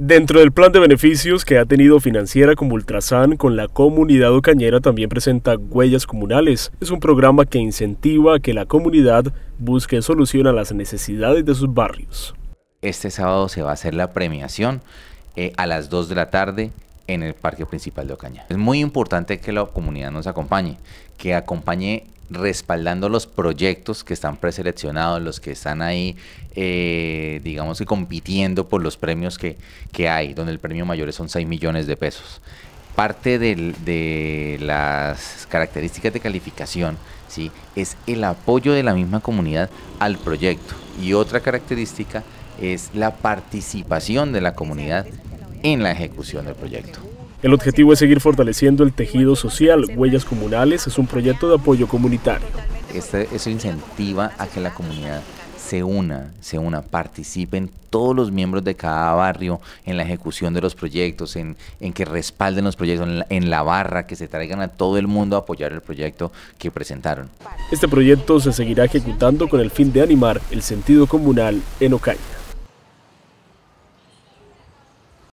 Dentro del plan de beneficios que ha tenido Financiera como Ultrasan con la comunidad ocañera también presenta Huellas Comunales. Es un programa que incentiva a que la comunidad busque solución a las necesidades de sus barrios. Este sábado se va a hacer la premiación eh, a las 2 de la tarde en el Parque Principal de Ocaña. Es muy importante que la comunidad nos acompañe, que acompañe respaldando los proyectos que están preseleccionados, los que están ahí, eh, digamos que compitiendo por los premios que, hay, donde el premio mayor son 6 millones de pesos. Parte de las características de calificación ¿sí? es el apoyo de la misma comunidad al proyecto. Y otra característica es la participación de la comunidad en la ejecución del proyecto. El objetivo es seguir fortaleciendo el tejido social. Huellas Comunales es un proyecto de apoyo comunitario. Este, eso incentiva a que la comunidad se una, se una, participen todos los miembros de cada barrio en la ejecución de los proyectos, en, que respalden los proyectos, en la, barra, que se traigan a todo el mundo a apoyar el proyecto que presentaron. Este proyecto se seguirá ejecutando con el fin de animar el sentido comunal en Ocaña.